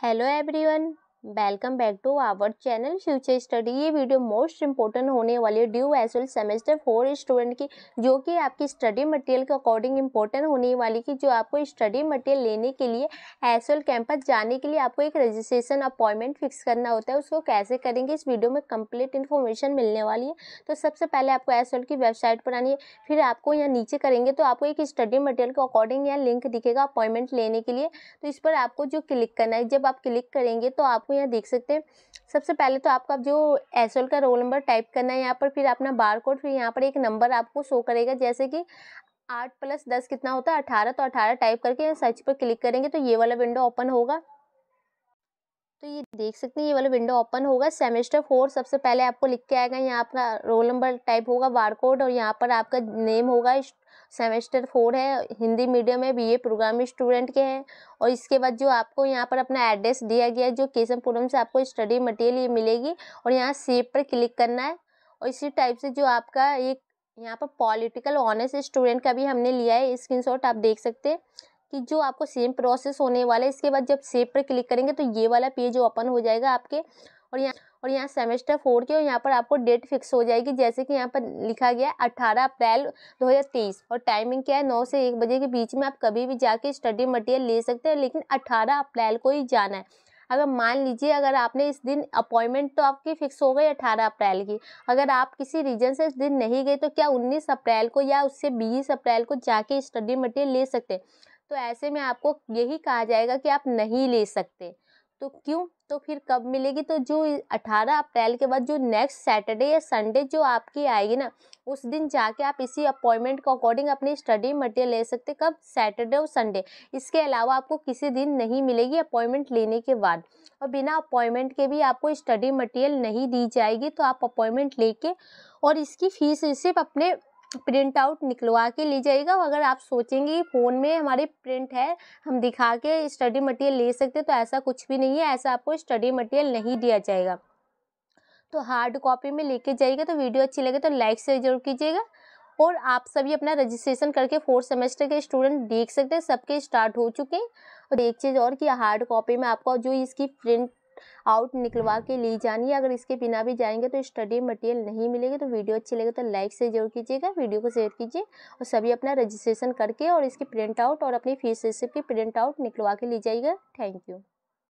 Hello everyone. Welcome back to our channel future study ये video most important होने वाली है due as well semester four student की जो कि आपकी स्टडी मटेरियल के अकॉर्डिंग इंपॉर्टेंट होने वाली कि जो आपको स्टडी मटेरियल लेने के लिए एज वेल कैंपस जाने के लिए आपको एक रजिस्ट्रेशन अपॉइंटमेंट फिक्स करना होता है उसको कैसे करेंगे इस वीडियो में कंप्लीट इन्फॉर्मेशन मिलने वाली है तो सबसे पहले आपको एस की वेबसाइट पर आनी है फिर आपको यहाँ नीचे करेंगे तो आपको एक स्टडी मटेरियल के अकॉर्डिंग यहाँ लिंक दिखेगा अपॉइंटमेंट लेने के लिए तो इस पर आपको जो क्लिक करना है जब आप क्लिक करेंगे तो आप आपको यहाँ देख सकते हैं सबसे पहले तो आपका जो एस का रोल नंबर टाइप करना है यहाँ पर फिर अपना बार कोड फिर यहाँ पर एक नंबर आपको शो करेगा जैसे कि आठ प्लस दस कितना होता है अठारह तो अठारह टाइप करके सर्च पर क्लिक करेंगे तो ये वाला विंडो ओपन होगा तो ये देख सकते हैं ये वाला विंडो ओपन होगा सेमेस्टर फोर सबसे पहले आपको लिख के आएगा यहाँ आपका रोल नंबर टाइप होगा बार कोड और यहाँ पर आपका नेम होगा सेमेस्टर फोर है हिंदी मीडियम है बीए प्रोग्राम स्टूडेंट के हैं और इसके बाद जो आपको यहाँ पर अपना एड्रेस दिया गया है जो केसमपुरम से आपको स्टडी मटेरियल ये मिलेगी और यहाँ सेव पर क्लिक करना है और इसी टाइप से जो आपका एक यहाँ पर पॉलिटिकल ऑनर्स स्टूडेंट का भी हमने लिया है स्क्रीन आप देख सकते हैं कि जो आपको सेम प्रोसेस होने वाला है इसके बाद जब सेव पर क्लिक करेंगे तो ये वाला पेज ओपन हो जाएगा आपके और यहाँ और यहाँ सेमेस्टर फोर के और यहाँ पर आपको डेट फिक्स हो जाएगी जैसे कि यहाँ पर लिखा गया है अट्ठारह अप्रैल 2023 और टाइमिंग क्या है नौ से एक बजे के बीच में आप कभी भी जाके स्टडी मटेरियल ले सकते हैं लेकिन अट्ठारह अप्रैल को ही जाना है अगर मान लीजिए अगर आपने इस दिन अपॉइंटमेंट तो आपकी फ़िक्स हो गई अठारह अप्रैल की अगर आप किसी रीजन से इस दिन नहीं गए तो क्या उन्नीस अप्रैल को या उससे बीस अप्रैल को जाके स्टडी मटेरियल ले सकते हैं तो ऐसे में आपको यही कहा जाएगा कि आप नहीं ले सकते तो क्यों तो फिर कब मिलेगी तो जो 18 अप्रैल के बाद जो नेक्स्ट सैटरडे या संडे जो आपकी आएगी ना उस दिन जाके आप इसी अपॉइंटमेंट के अकॉर्डिंग अपनी स्टडी मटेरियल ले सकते कब सैटरडे और संडे इसके अलावा आपको किसी दिन नहीं मिलेगी अपॉइंटमेंट लेने के बाद और बिना अपॉइंटमेंट के भी आपको स्टडी मटेरियल नहीं दी जाएगी तो आप अपॉइंटमेंट लेके और इसकी फ़ीस सिर्फ अपने प्रिंट आउट निकलवा के जाइएगा अगर आप सोचेंगे कि फ़ोन में हमारे प्रिंट है हम दिखा के स्टडी मटेरियल ले सकते हैं तो ऐसा कुछ भी नहीं है ऐसा आपको स्टडी मटेरियल नहीं दिया जाएगा तो हार्ड कॉपी में लेके जाइएगा तो वीडियो अच्छी लगे तो लाइक से जरूर कीजिएगा और आप सभी अपना रजिस्ट्रेशन करके फोर्थ सेमेस्टर के स्टूडेंट देख सकते हैं सबके स्टार्ट हो चुके हैं और एक चीज़ और कि हार्ड कॉपी में आपका जो इसकी प्रिंट आउट निकलवा के ली जानी है अगर इसके बिना भी जाएंगे तो स्टडी मटेरियल नहीं मिलेगा तो वीडियो अच्छी लगे तो लाइक से जरूर कीजिएगा वीडियो को शेयर कीजिए और सभी अपना रजिस्ट्रेशन करके और इसकी प्रिंट आउट और अपनी फीस रिसिप्ट की प्रिंट आउट निकलवा के ली जाइएगा थैंक यू